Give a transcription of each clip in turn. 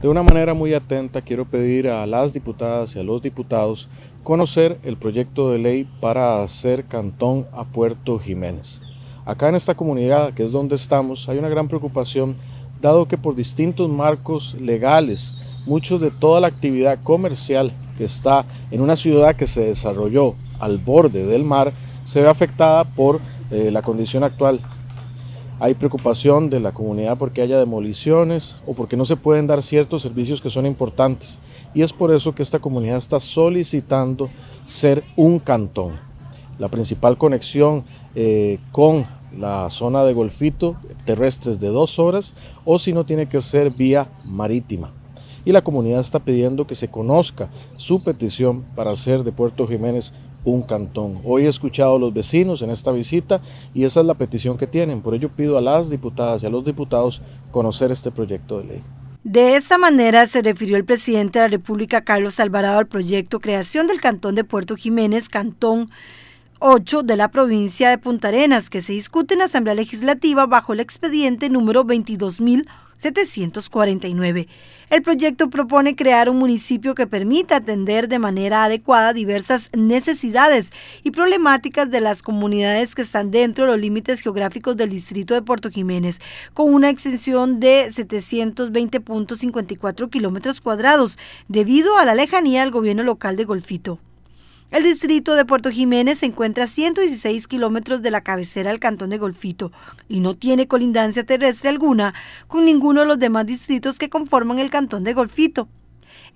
De una manera muy atenta quiero pedir a las diputadas y a los diputados conocer el proyecto de ley para hacer Cantón a Puerto Jiménez. Acá en esta comunidad, que es donde estamos, hay una gran preocupación dado que por distintos marcos legales, muchos de toda la actividad comercial que está en una ciudad que se desarrolló al borde del mar se ve afectada por eh, la condición actual hay preocupación de la comunidad porque haya demoliciones o porque no se pueden dar ciertos servicios que son importantes. Y es por eso que esta comunidad está solicitando ser un cantón. La principal conexión eh, con la zona de Golfito terrestres de dos horas o si no tiene que ser vía marítima y la comunidad está pidiendo que se conozca su petición para hacer de Puerto Jiménez un cantón. Hoy he escuchado a los vecinos en esta visita y esa es la petición que tienen. Por ello pido a las diputadas y a los diputados conocer este proyecto de ley. De esta manera se refirió el presidente de la República, Carlos Alvarado, al proyecto Creación del Cantón de Puerto Jiménez, Cantón 8 de la provincia de Punta Arenas, que se discute en la Asamblea Legislativa bajo el expediente número 22.000. 749. El proyecto propone crear un municipio que permita atender de manera adecuada diversas necesidades y problemáticas de las comunidades que están dentro de los límites geográficos del distrito de Puerto Jiménez, con una extensión de 720.54 kilómetros cuadrados, debido a la lejanía del gobierno local de Golfito. El distrito de Puerto Jiménez se encuentra a 116 kilómetros de la cabecera del cantón de Golfito y no tiene colindancia terrestre alguna con ninguno de los demás distritos que conforman el cantón de Golfito.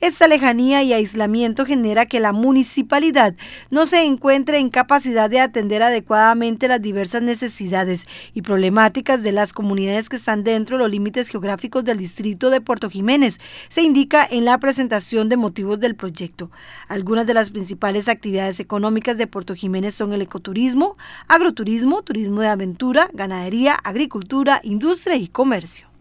Esta lejanía y aislamiento genera que la municipalidad no se encuentre en capacidad de atender adecuadamente las diversas necesidades y problemáticas de las comunidades que están dentro de los límites geográficos del distrito de Puerto Jiménez, se indica en la presentación de motivos del proyecto. Algunas de las principales actividades económicas de Puerto Jiménez son el ecoturismo, agroturismo, turismo de aventura, ganadería, agricultura, industria y comercio.